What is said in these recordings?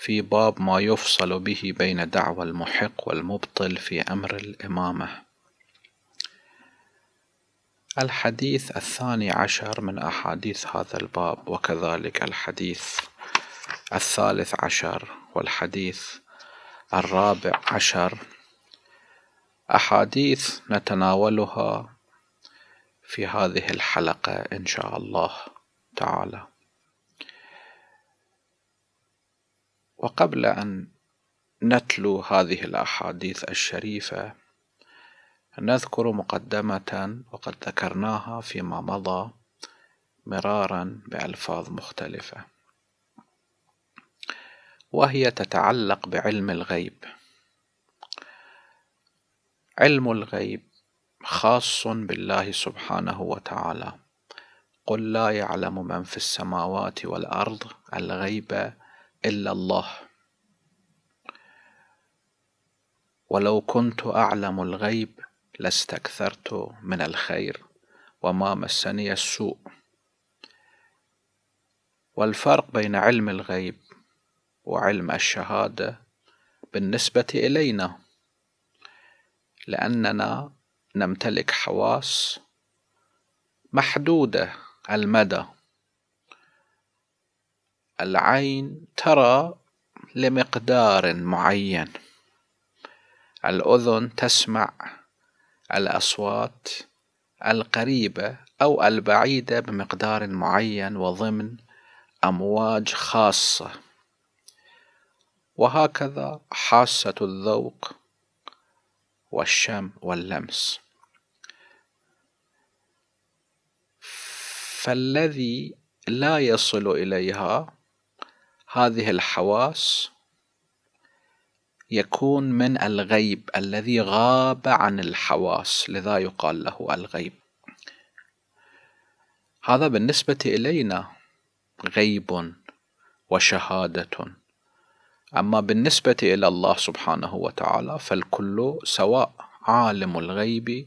في باب ما يفصل به بين دعوى المحق والمبطل في أمر الإمامة الحديث الثاني عشر من أحاديث هذا الباب وكذلك الحديث الثالث عشر والحديث الرابع عشر أحاديث نتناولها في هذه الحلقة إن شاء الله تعالى وقبل أن نتلو هذه الأحاديث الشريفة نذكر مقدمة وقد ذكرناها فيما مضى مرارا بألفاظ مختلفة وهي تتعلق بعلم الغيب علم الغيب خاص بالله سبحانه وتعالى قل لا يعلم من في السماوات والأرض الغيب إلا الله ولو كنت أعلم الغيب لاستكثرت من الخير وما مسني السوء والفرق بين علم الغيب وعلم الشهادة بالنسبة إلينا لأننا نمتلك حواس محدودة المدى العين ترى لمقدار معين الأذن تسمع الأصوات القريبة أو البعيدة بمقدار معين وضمن أمواج خاصة وهكذا حاسة الذوق والشم واللمس فالذي لا يصل إليها هذه الحواس يكون من الغيب الذي غاب عن الحواس لذا يقال له الغيب هذا بالنسبة إلينا غيب وشهادة أما بالنسبة إلى الله سبحانه وتعالى فالكل سواء عالم الغيب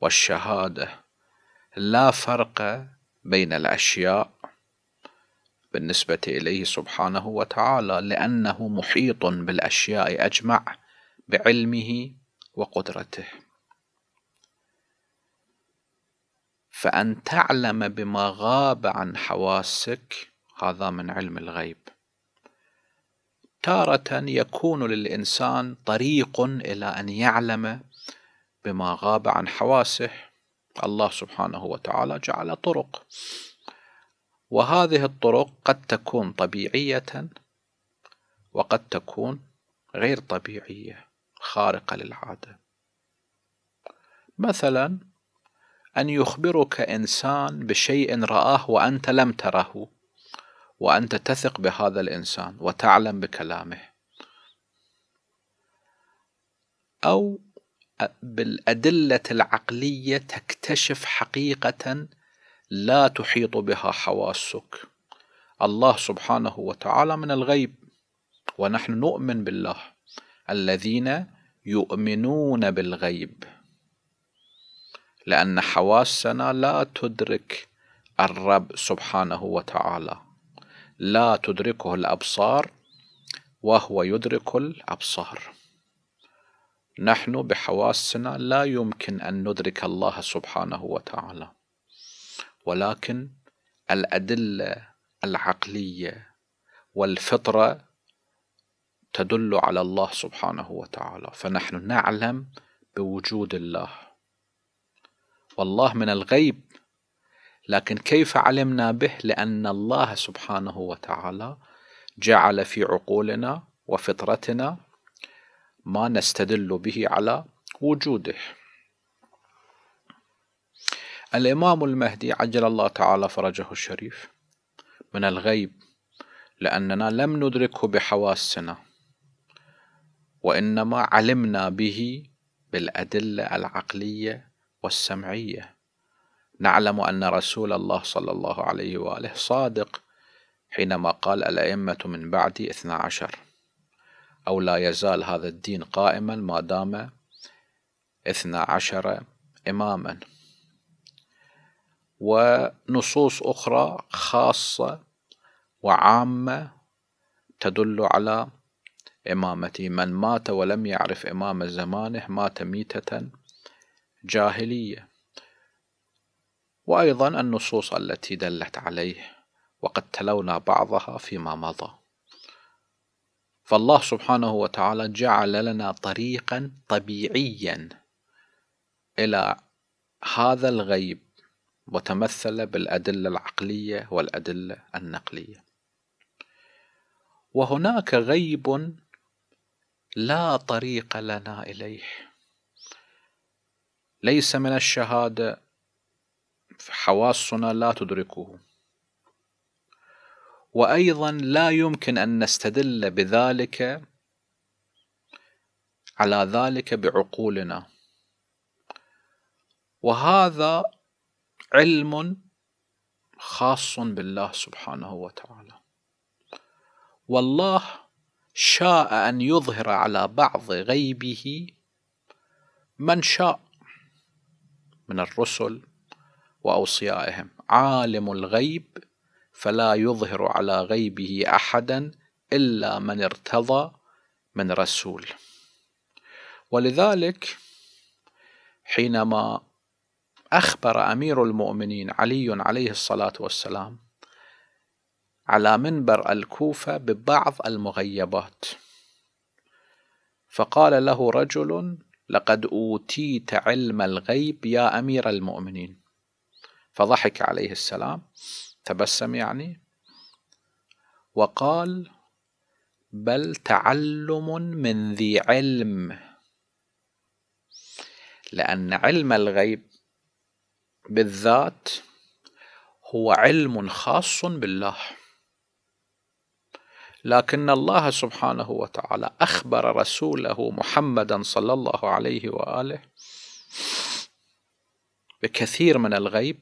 والشهادة لا فرق بين الأشياء بالنسبة إليه سبحانه وتعالى لأنه محيط بالأشياء أجمع بعلمه وقدرته فأن تعلم بما غاب عن حواسك هذا من علم الغيب تارة يكون للإنسان طريق إلى أن يعلم بما غاب عن حواسه الله سبحانه وتعالى جعل طرق وهذه الطرق قد تكون طبيعية وقد تكون غير طبيعية خارقة للعادة مثلا أن يخبرك إنسان بشيء رآه وأنت لم تره وأنت تثق بهذا الإنسان وتعلم بكلامه أو بالأدلة العقلية تكتشف حقيقة لا تحيط بها حواسك الله سبحانه وتعالى من الغيب ونحن نؤمن بالله الذين يؤمنون بالغيب لأن حواسنا لا تدرك الرب سبحانه وتعالى لا تدركه الأبصار وهو يدرك الأبصار نحن بحواسنا لا يمكن أن ندرك الله سبحانه وتعالى ولكن الأدلة العقلية والفطرة تدل على الله سبحانه وتعالى فنحن نعلم بوجود الله والله من الغيب لكن كيف علمنا به لأن الله سبحانه وتعالى جعل في عقولنا وفطرتنا ما نستدل به على وجوده الإمام المهدي عجل الله تعالى فرجه الشريف من الغيب لأننا لم ندركه بحواسنا وإنما علمنا به بالأدلة العقلية والسمعية نعلم أن رسول الله صلى الله عليه وآله صادق حينما قال الأئمة من بعدي اثنا عشر أو لا يزال هذا الدين قائما ما دام اثنا عشر إماما ونصوص أخرى خاصة وعامة تدل على إمامته من مات ولم يعرف إمام زمانه مات ميتة جاهلية وأيضا النصوص التي دلت عليه وقد تلونا بعضها فيما مضى فالله سبحانه وتعالى جعل لنا طريقا طبيعيا إلى هذا الغيب متمثله بالأدلة العقلية والأدلة النقلية وهناك غيب لا طريق لنا إليه ليس من الشهادة حواسنا لا تدركه وأيضا لا يمكن أن نستدل بذلك على ذلك بعقولنا وهذا علم خاص بالله سبحانه وتعالى والله شاء ان يظهر على بعض غيبه من شاء من الرسل واوصيائهم عالم الغيب فلا يظهر على غيبه احدا الا من ارتضى من رسول ولذلك حينما أخبر أمير المؤمنين علي عليه الصلاة والسلام على منبر الكوفة ببعض المغيبات فقال له رجل لقد أوتيت علم الغيب يا أمير المؤمنين فضحك عليه السلام تبسم يعني وقال بل تعلم من ذي علم لأن علم الغيب بالذات هو علم خاص بالله لكن الله سبحانه وتعالى أخبر رسوله محمدا صلى الله عليه وآله بكثير من الغيب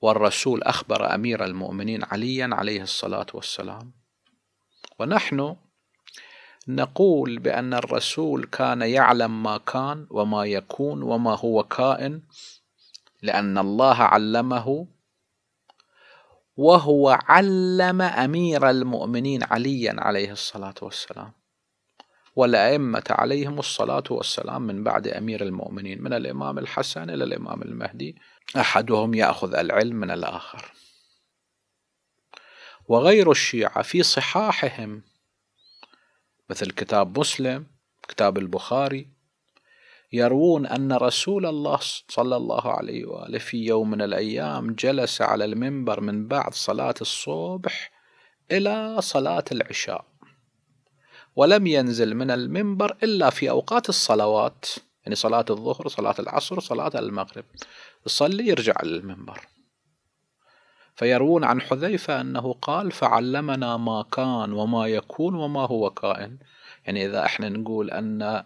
والرسول أخبر أمير المؤمنين عليا عليه الصلاة والسلام ونحن نقول بأن الرسول كان يعلم ما كان وما يكون وما هو كائن لأن الله علمه وهو علم أمير المؤمنين عليا عليه الصلاة والسلام والأئمة عليهم الصلاة والسلام من بعد أمير المؤمنين من الإمام الحسن إلى الإمام المهدي أحدهم يأخذ العلم من الآخر وغير الشيعة في صحاحهم مثل كتاب مسلم كتاب البخاري يروون أن رسول الله صلى الله عليه وآله في يوم من الأيام جلس على المنبر من بعد صلاة الصبح إلى صلاة العشاء ولم ينزل من المنبر إلا في أوقات الصلوات يعني صلاة الظهر صلاة العصر صلاة المغرب يصلي يرجع للمنبر فيروون عن حذيفة أنه قال فعلمنا ما كان وما يكون وما هو كائن يعني إذا إحنا نقول أن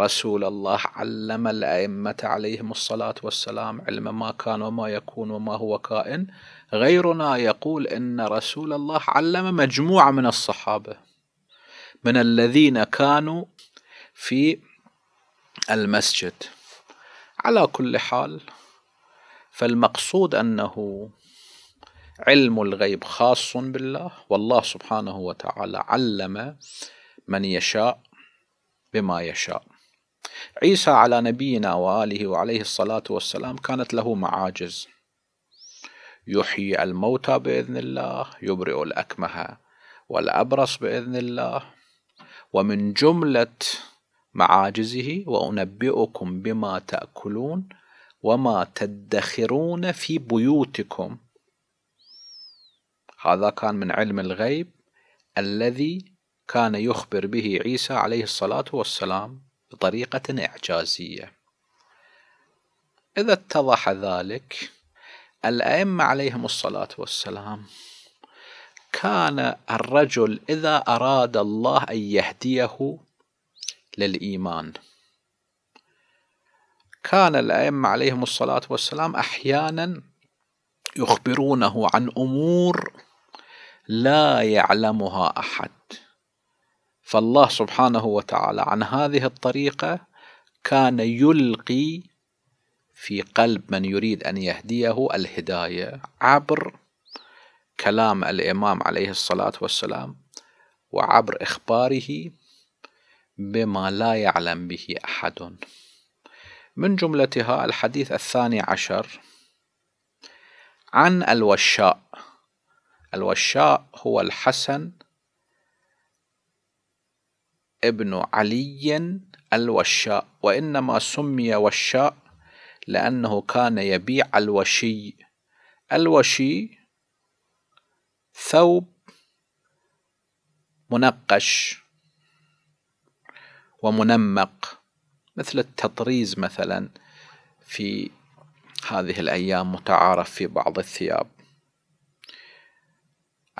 رسول الله علم الأئمة عليهم الصلاة والسلام علم ما كان وما يكون وما هو كائن غيرنا يقول أن رسول الله علم مجموعة من الصحابة من الذين كانوا في المسجد على كل حال فالمقصود أنه علم الغيب خاص بالله والله سبحانه وتعالى علم من يشاء بما يشاء عيسى على نبينا وآله وعليه الصلاة والسلام كانت له معاجز يحيي الموتى بإذن الله يبرئ الأكمه والأبرص بإذن الله ومن جملة معاجزه وأنبئكم بما تأكلون وما تدخرون في بيوتكم هذا كان من علم الغيب الذي كان يخبر به عيسى عليه الصلاة والسلام بطريقة إعجازية إذا اتضح ذلك الأئمة عليهم الصلاة والسلام كان الرجل إذا أراد الله أن يهديه للإيمان كان الأئمة عليهم الصلاة والسلام أحيانا يخبرونه عن أمور لا يعلمها احد فالله سبحانه وتعالى عن هذه الطريقه كان يلقي في قلب من يريد ان يهديه الهدايه عبر كلام الامام عليه الصلاه والسلام وعبر اخباره بما لا يعلم به احد من جملتها الحديث الثاني عشر عن الوشاء الوشاء هو الحسن ابن علي الوشاء وإنما سمي وشاء لأنه كان يبيع الوشي الوشي ثوب منقش ومنمق مثل التطريز مثلا في هذه الأيام متعارف في بعض الثياب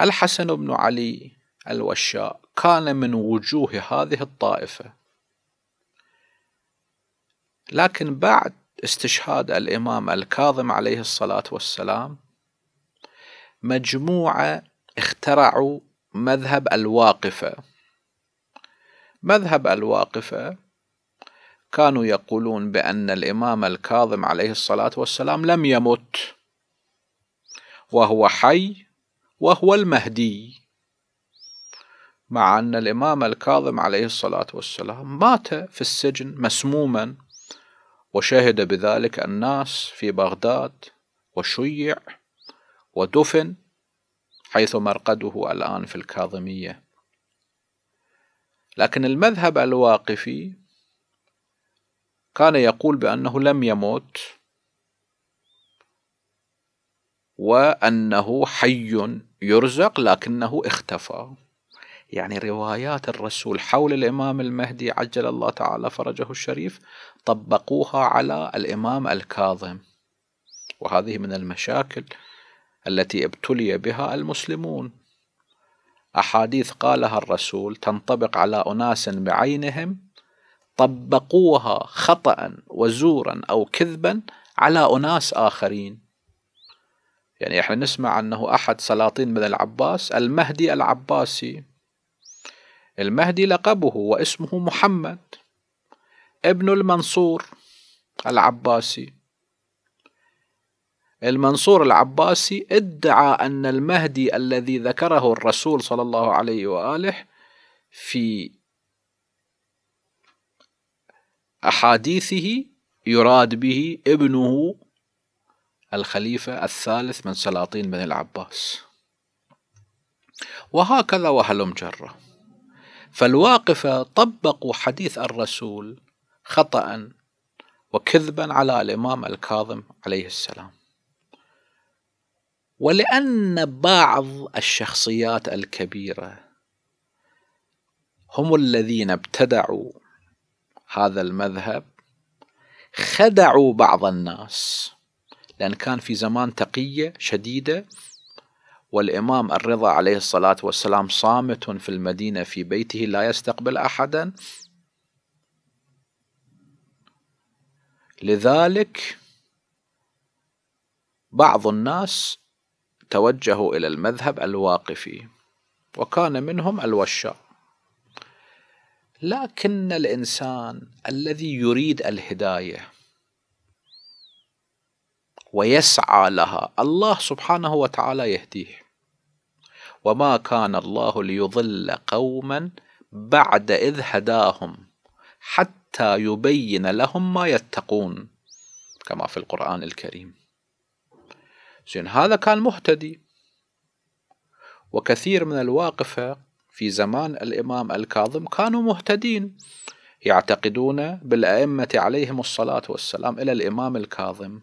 الحسن بن علي الوشاء كان من وجوه هذه الطائفة لكن بعد استشهاد الإمام الكاظم عليه الصلاة والسلام مجموعة اخترعوا مذهب الواقفة مذهب الواقفة كانوا يقولون بأن الإمام الكاظم عليه الصلاة والسلام لم يمت وهو حي وهو المهدي مع أن الإمام الكاظم عليه الصلاة والسلام مات في السجن مسموما وشهد بذلك الناس في بغداد وشيع ودفن حيث مرقده الآن في الكاظمية لكن المذهب الواقفي كان يقول بأنه لم يموت وأنه حي يرزق لكنه اختفى يعني روايات الرسول حول الإمام المهدي عجل الله تعالى فرجه الشريف طبقوها على الإمام الكاظم وهذه من المشاكل التي ابتلي بها المسلمون أحاديث قالها الرسول تنطبق على أناس بعينهم طبقوها خطأ وزورا أو كذبا على أناس آخرين يعني احنا نسمع أنه أحد سلاطين من العباس المهدي العباسي المهدي لقبه واسمه محمد ابن المنصور العباسي المنصور العباسي ادعى أن المهدي الذي ذكره الرسول صلى الله عليه وآله في أحاديثه يراد به ابنه الخليفة الثالث من سلاطين بني العباس وهكذا وهلم جرة فالواقفة طبقوا حديث الرسول خطأ وكذبا على الإمام الكاظم عليه السلام ولأن بعض الشخصيات الكبيرة هم الذين ابتدعوا هذا المذهب خدعوا بعض الناس لأن كان في زمان تقية شديدة والإمام الرضا عليه الصلاة والسلام صامت في المدينة في بيته لا يستقبل أحدا لذلك بعض الناس توجهوا إلى المذهب الواقفي وكان منهم الوشاء لكن الإنسان الذي يريد الهداية ويسعى لها الله سبحانه وتعالى يهديه وما كان الله ليضل قوما بعد إذ هداهم حتى يبين لهم ما يتقون كما في القرآن الكريم زين هذا كان مهتدي وكثير من الواقفة في زمان الإمام الكاظم كانوا مهتدين يعتقدون بالأئمة عليهم الصلاة والسلام إلى الإمام الكاظم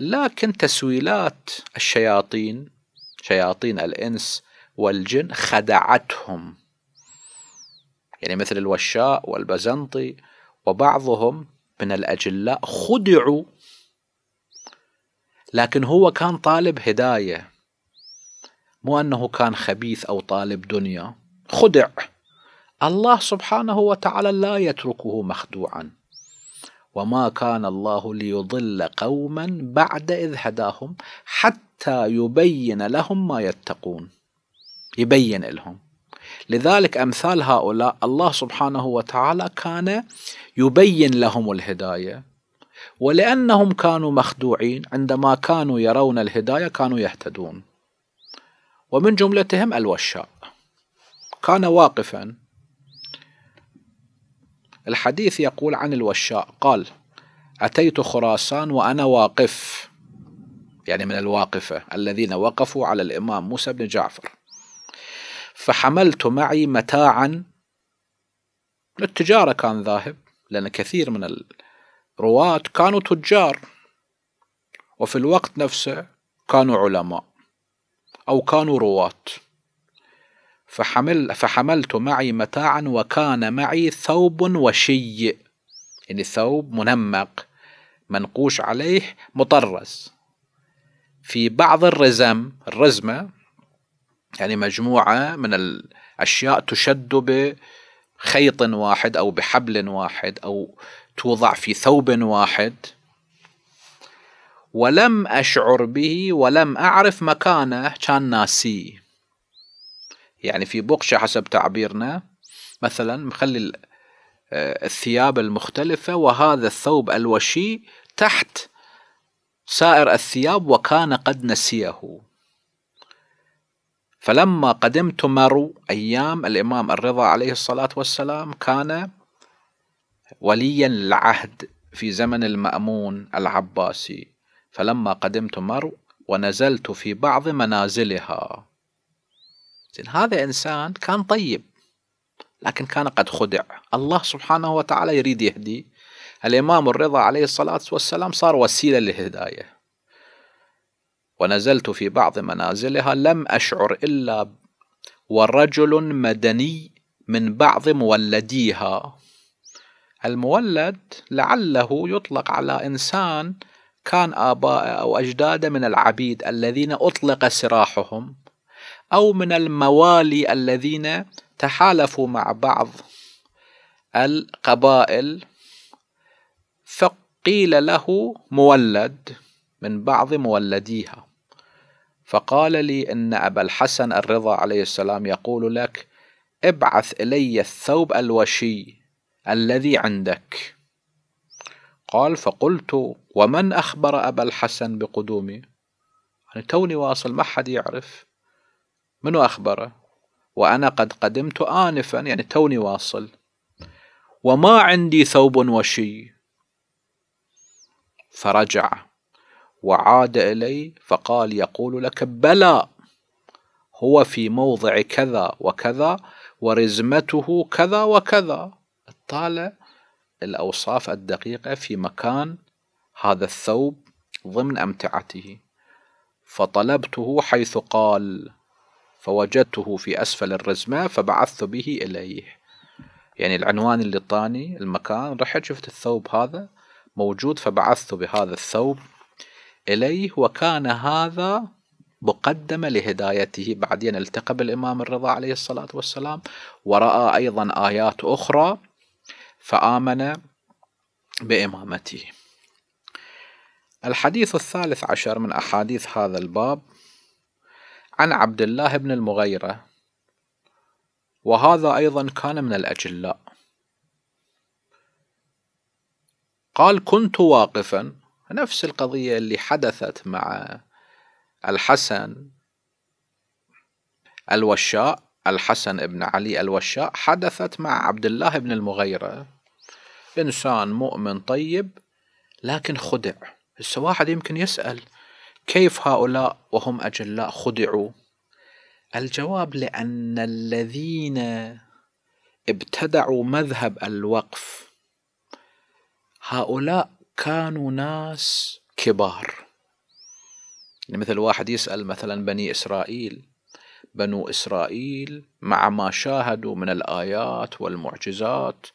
لكن تسويلات الشياطين شياطين الإنس والجن خدعتهم يعني مثل الوشاء والبزنطي وبعضهم من الأجلاء خدعوا لكن هو كان طالب هداية مو أنه كان خبيث أو طالب دنيا خدع الله سبحانه وتعالى لا يتركه مخدوعا وما كان الله ليضل قوما بعد إذ هداهم حتى يبين لهم ما يتقون يبين لهم لذلك أمثال هؤلاء الله سبحانه وتعالى كان يبين لهم الهداية ولأنهم كانوا مخدوعين عندما كانوا يرون الهداية كانوا يهتدون ومن جملتهم الوشاء كان واقفا الحديث يقول عن الوشاء قال أتيت خراسان وأنا واقف يعني من الواقفة الذين وقفوا على الإمام موسى بن جعفر فحملت معي متاعا للتجارة كان ذاهب لأن كثير من الرواة كانوا تجار وفي الوقت نفسه كانوا علماء أو كانوا رواة فحمل فحملت معي متاعا وكان معي ثوب وشي يعني ثوب منمق منقوش عليه مطرز في بعض الرزم الرزمة يعني مجموعة من الأشياء تشد بخيط واحد أو بحبل واحد أو توضع في ثوب واحد ولم أشعر به ولم أعرف مكانه كان ناسيه يعني في بقشة حسب تعبيرنا مثلا مخلي آه، الثياب المختلفة وهذا الثوب الوشي تحت سائر الثياب وكان قد نسيه فلما قدمت مرو أيام الإمام الرضا عليه الصلاة والسلام كان وليا العهد في زمن المأمون العباسي فلما قدمت مرو ونزلت في بعض منازلها زين هذا إنسان كان طيب لكن كان قد خدع الله سبحانه وتعالى يريد يهدي الإمام الرضا عليه الصلاة والسلام صار وسيلة للهداية ونزلت في بعض منازلها لم أشعر إلا ورجل مدني من بعض مولديها المولد لعله يطلق على إنسان كان آباء أو أجداد من العبيد الذين أطلق سراحهم أو من الموالي الذين تحالفوا مع بعض القبائل فقيل له مولد من بعض مولديها فقال لي إن أبا الحسن الرضا عليه السلام يقول لك ابعث إلي الثوب الوشي الذي عندك قال فقلت ومن أخبر أبا الحسن بقدومي يعني توني واصل ما حد يعرف منو أخبره وأنا قد قدمت آنفا يعني توني واصل وما عندي ثوب وشي فرجع وعاد إلي فقال يقول لك بلى هو في موضع كذا وكذا ورزمته كذا وكذا طالع الأوصاف الدقيقة في مكان هذا الثوب ضمن أمتعته فطلبته حيث قال فوجدته في أسفل الرزمة فبعثت به إليه يعني العنوان اللي طاني المكان رحت شفت الثوب هذا موجود فبعثت بهذا الثوب إليه وكان هذا مقدمة لهدايته بعدين التقى بالإمام الرضا عليه الصلاة والسلام ورأى أيضا آيات أخرى فآمن بإمامته الحديث الثالث عشر من أحاديث هذا الباب عن عبد الله بن المغيرة وهذا أيضا كان من الأجلاء قال كنت واقفا نفس القضية اللي حدثت مع الحسن الوشاء الحسن بن علي الوشاء حدثت مع عبد الله بن المغيرة إنسان مؤمن طيب لكن خدع هسه واحد يمكن يسأل كيف هؤلاء وهم أجلاء خدعوا؟ الجواب لأن الذين ابتدعوا مذهب الوقف هؤلاء كانوا ناس كبار يعني مثل واحد يسأل مثلا بني إسرائيل بنو إسرائيل مع ما شاهدوا من الآيات والمعجزات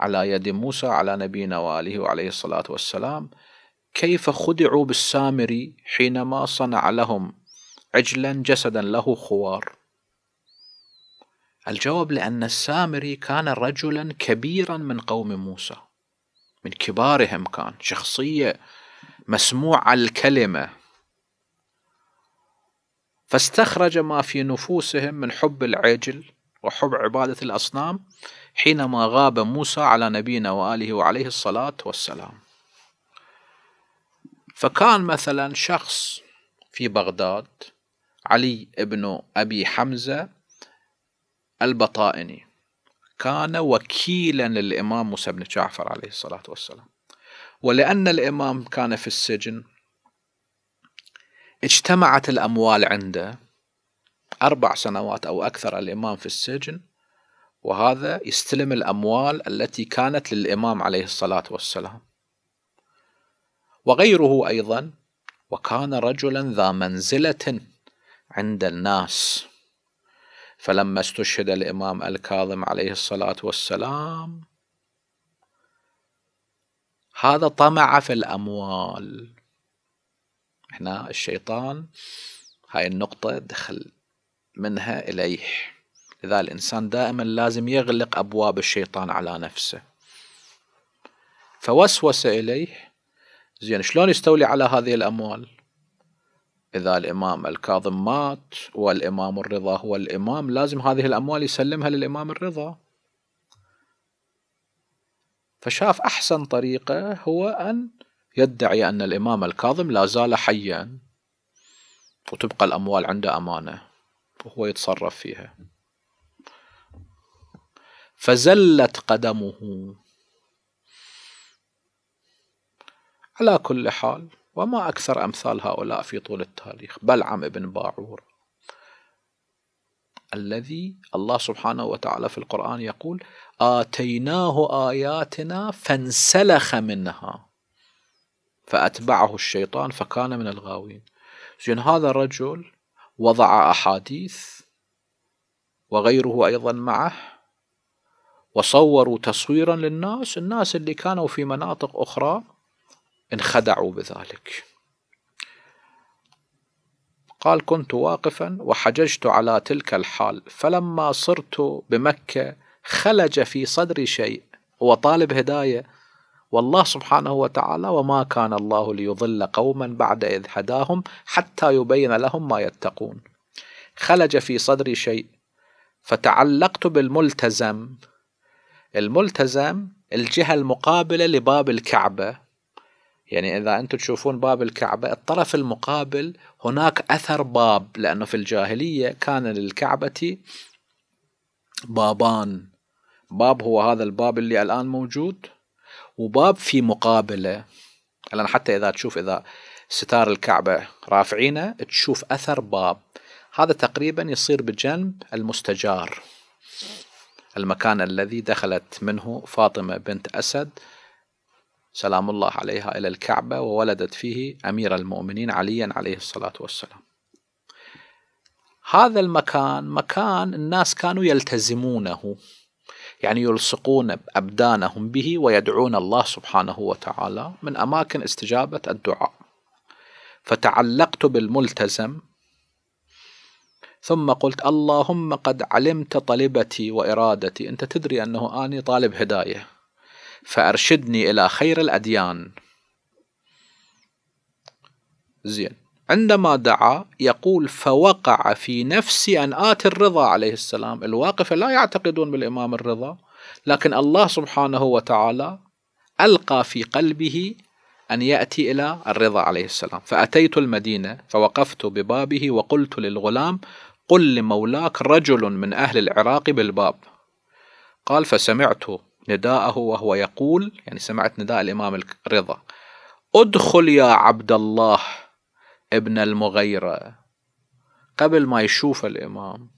على يد موسى على نبينا وآله وعليه الصلاة والسلام كيف خدعوا بالسامري حينما صنع لهم عجلا جسدا له خوار الجواب لأن السامري كان رجلا كبيرا من قوم موسى من كبارهم كان شخصية مسموع الكلمة فاستخرج ما في نفوسهم من حب العجل وحب عبادة الأصنام حينما غاب موسى على نبينا وآله وعليه الصلاة والسلام فكان مثلا شخص في بغداد علي بن أبي حمزة البطائني كان وكيلا للإمام موسى بن جعفر عليه الصلاة والسلام ولأن الإمام كان في السجن اجتمعت الأموال عنده أربع سنوات أو أكثر الإمام في السجن وهذا يستلم الأموال التي كانت للإمام عليه الصلاة والسلام وغيره أيضا وكان رجلا ذا منزلة عند الناس فلما استشهد الإمام الكاظم عليه الصلاة والسلام هذا طمع في الأموال هنا الشيطان هاي النقطة دخل منها إليه لذا الإنسان دائما لازم يغلق أبواب الشيطان على نفسه فوسوس إليه زين شلون يستولي على هذه الأموال إذا الإمام الكاظم مات والإمام الرضا هو الإمام لازم هذه الأموال يسلمها للإمام الرضا فشاف أحسن طريقة هو أن يدعي أن الإمام الكاظم لا زال حيا وتبقى الأموال عنده أمانة وهو يتصرف فيها فزلت قدمه على كل حال وما أكثر أمثال هؤلاء في طول التاريخ بلعم ابن باعور الذي الله سبحانه وتعالى في القرآن يقول آتيناه آياتنا فانسلخ منها فأتبعه الشيطان فكان من الغاوين زين هذا الرجل وضع أحاديث وغيره أيضا معه وصوروا تصويرا للناس الناس اللي كانوا في مناطق أخرى انخدعوا بذلك قال كنت واقفا وحججت على تلك الحال فلما صرت بمكة خلج في صدري شيء هو طالب هداية والله سبحانه وتعالى وما كان الله ليضل قوما بعد إذ هداهم حتى يبين لهم ما يتقون خلج في صدري شيء فتعلقت بالملتزم الملتزم الجهة المقابلة لباب الكعبة يعني إذا أنتم تشوفون باب الكعبة الطرف المقابل هناك أثر باب لأنه في الجاهلية كان للكعبة بابان باب هو هذا الباب اللي الآن موجود وباب في مقابله الان حتى اذا تشوف اذا ستار الكعبه رافعينه تشوف اثر باب هذا تقريبا يصير بجنب المستجار المكان الذي دخلت منه فاطمه بنت اسد سلام الله عليها إلى الكعبة وولدت فيه أمير المؤمنين عليا عليه الصلاة والسلام هذا المكان مكان الناس كانوا يلتزمونه يعني يلصقون أبدانهم به ويدعون الله سبحانه وتعالى من أماكن استجابة الدعاء فتعلقت بالملتزم ثم قلت اللهم قد علمت طلبتي وإرادتي أنت تدري أنه أني طالب هداية فأرشدني إلى خير الأديان زين عندما دعا يقول فوقع في نفسي أن آتي الرضا عليه السلام الواقفة لا يعتقدون بالإمام الرضا لكن الله سبحانه وتعالى ألقى في قلبه أن يأتي إلى الرضا عليه السلام فأتيت المدينة فوقفت ببابه وقلت للغلام قل لمولاك رجل من أهل العراق بالباب قال فسمعت نداءه وهو يقول يعني سمعت نداء الإمام الرضا ادخل يا عبد الله ابن المغيرة قبل ما يشوف الإمام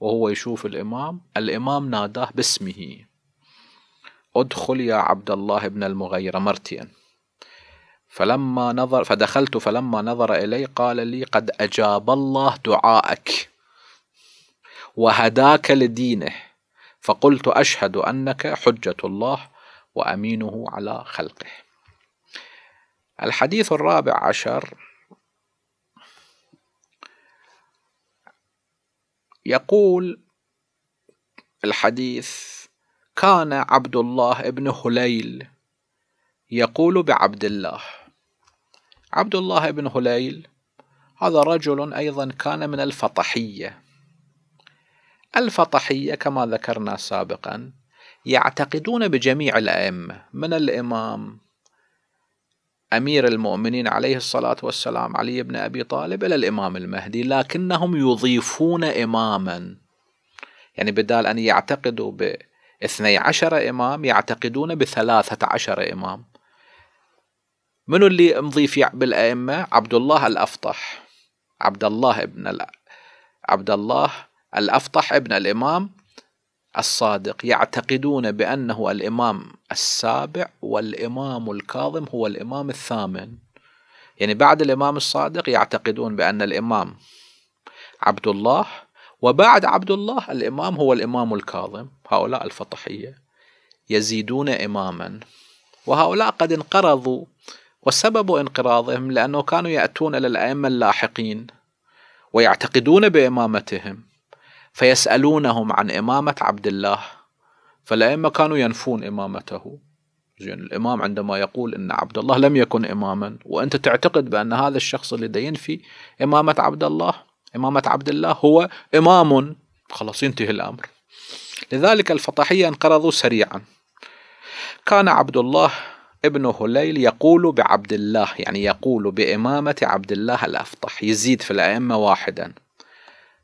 وهو يشوف الإمام الإمام ناداه باسمه ادخل يا عبد الله ابن المغيرة مرتين فلما نظر فدخلت فلما نظر إلي قال لي قد أجاب الله دعاءك وهداك لدينه فقلت أشهد أنك حجة الله وأمينه على خلقه الحديث الرابع عشر يقول الحديث كان عبد الله ابن هليل يقول بعبد الله عبد الله بن هليل هذا رجل أيضا كان من الفطحية الفطحية كما ذكرنا سابقا يعتقدون بجميع الأئمة من الإمام أمير المؤمنين عليه الصلاة والسلام علي بن أبي طالب إلى الإمام المهدي لكنهم يضيفون إماما يعني بدال أن يعتقدوا باثني عشر إمام يعتقدون بثلاثة عشر إمام منو اللي مضيف بالأئمة عبد الله الأفطح عبد الله ابن عبد الله الأفطح ابن الإمام الصادق يعتقدون بأنه الإمام السابع والإمام الكاظم هو الإمام الثامن يعني بعد الإمام الصادق يعتقدون بأن الإمام عبد الله وبعد عبد الله الإمام هو الإمام الكاظم هؤلاء الفطحية يزيدون إماما وهؤلاء قد انقرضوا وسبب انقراضهم لأنه كانوا يأتون إلى الأئمة اللاحقين ويعتقدون بإمامتهم فيسألونهم عن إمامة عبد الله فالأئمة كانوا ينفون إمامته زين الإمام عندما يقول أن عبد الله لم يكن إماما وأنت تعتقد بأن هذا الشخص اللي ينفي إمامة عبد الله إمامة عبد الله هو إمام خلاص ينتهي الأمر لذلك الفطحية انقرضوا سريعا كان عبد الله ابن هليل يقول بعبد الله يعني يقول بإمامة عبد الله الأفطح يزيد في الأئمة واحدا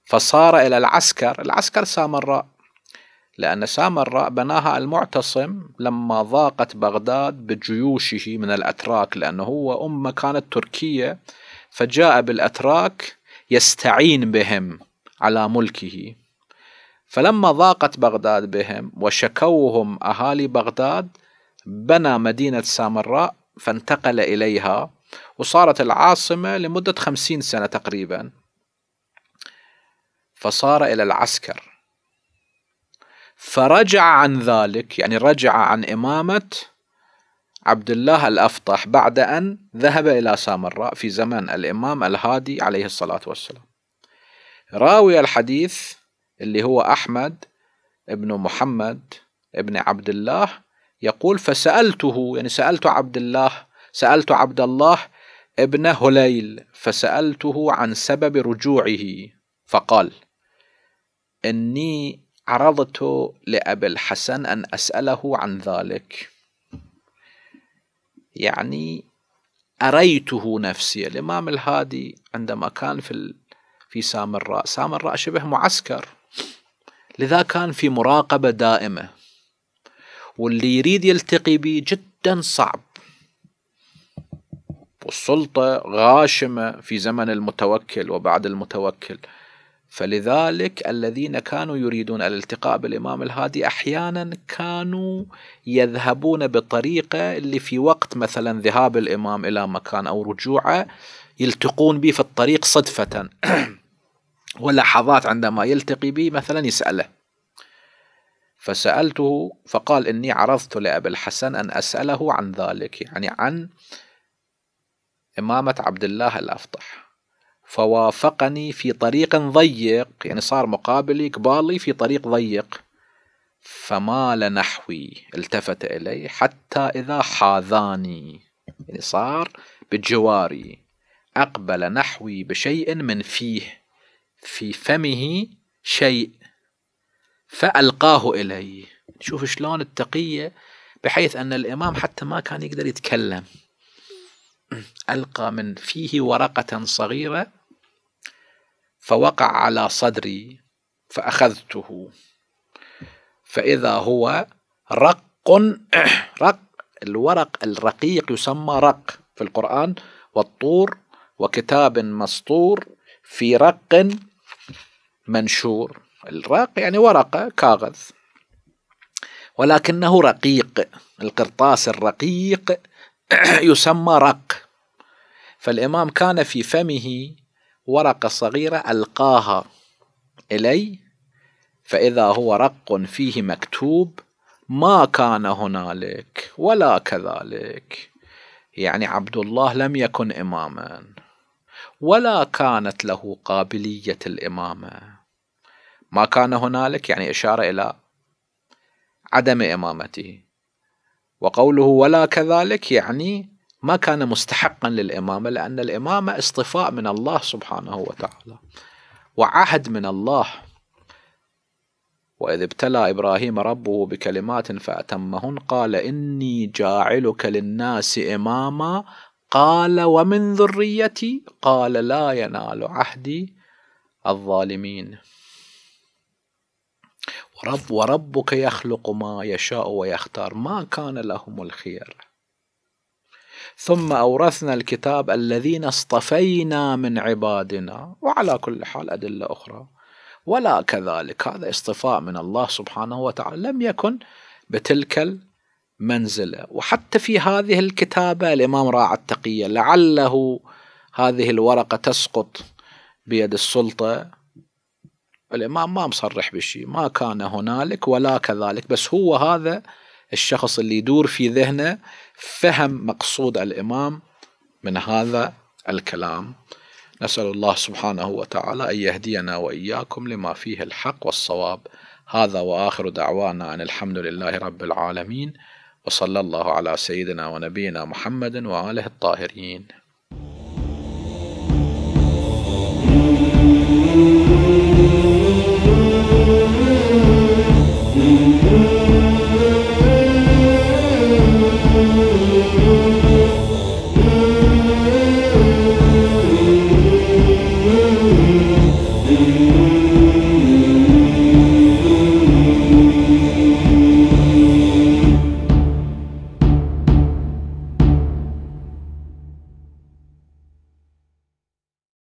فصار إلى العسكر العسكر سامراء لأن سامراء بناها المعتصم لما ضاقت بغداد بجيوشه من الأتراك لأنه هو أمه كانت تركية فجاء بالأتراك يستعين بهم على ملكه فلما ضاقت بغداد بهم وشكوهم أهالي بغداد بنى مدينة سامراء فانتقل إليها وصارت العاصمة لمدة خمسين سنة تقريباً فصار إلى العسكر فرجع عن ذلك يعني رجع عن إمامة عبد الله الأفطح بعد أن ذهب إلى سامراء في زمن الإمام الهادي عليه الصلاة والسلام راوي الحديث اللي هو أحمد ابن محمد ابن عبد الله يقول فسألته يعني سألت عبد الله سألت عبد الله ابن هليل فسألته عن سبب رجوعه فقال إني عرضت لأبي الحسن أن أسأله عن ذلك يعني أريته نفسي الإمام الهادي عندما كان في في سامراء سامراء شبه معسكر لذا كان في مراقبة دائمة واللي يريد يلتقي به جدا صعب والسلطة غاشمة في زمن المتوكل وبعد المتوكل فلذلك الذين كانوا يريدون الالتقاء بالإمام الهادي أحيانا كانوا يذهبون بطريقه اللي في وقت مثلا ذهاب الإمام إلى مكان أو رجوعه يلتقون به في الطريق صدفة ولحظات عندما يلتقي به مثلا يسأله فسألته فقال إني عرضت لأبي الحسن أن أسأله عن ذلك يعني عن إمامة عبد الله الأفطح فوافقني في طريق ضيق يعني صار مقابلي قبالي في طريق ضيق فمال نحوي التفت إلي حتى إذا حاذاني يعني صار بجواري أقبل نحوي بشيء من فيه في فمه شيء فألقاه إلي شوف شلون التقية بحيث أن الإمام حتى ما كان يقدر يتكلم ألقى من فيه ورقة صغيرة فوقع على صدري فأخذته فإذا هو رق رق الورق الرقيق يسمى رق في القرآن والطور وكتاب مسطور في رق منشور الرق يعني ورقة كاغذ ولكنه رقيق القرطاس الرقيق يسمى رق فالإمام كان في فمه ورقة صغيرة ألقاها إلي فإذا هو رق فيه مكتوب ما كان هنالك ولا كذلك يعني عبد الله لم يكن إماما ولا كانت له قابلية الإمامة ما كان هنالك يعني إشارة إلى عدم إمامته وقوله ولا كذلك يعني ما كان مستحقا للإمامة لأن الإمامة اصطفاء من الله سبحانه وتعالى وعهد من الله وإذ ابتلى إبراهيم ربه بكلمات فأتمهن قال إني جاعلك للناس إماما قال ومن ذريتي قال لا ينال عهدي الظالمين ورب وربك يخلق ما يشاء ويختار ما كان لهم الخير ثم أورثنا الكتاب الذين اصطفينا من عبادنا وعلى كل حال أدلة أخرى ولا كذلك هذا اصطفاء من الله سبحانه وتعالى لم يكن بتلك المنزلة وحتى في هذه الكتابة الإمام راعى التقية لعله هذه الورقة تسقط بيد السلطة الإمام ما مصرح بشيء ما كان هنالك ولا كذلك بس هو هذا الشخص اللي يدور في ذهنه فهم مقصود الإمام من هذا الكلام نسأل الله سبحانه وتعالى أن يهدينا وإياكم لما فيه الحق والصواب هذا وآخر دعوانا أن الحمد لله رب العالمين وصلى الله على سيدنا ونبينا محمد وآله الطاهرين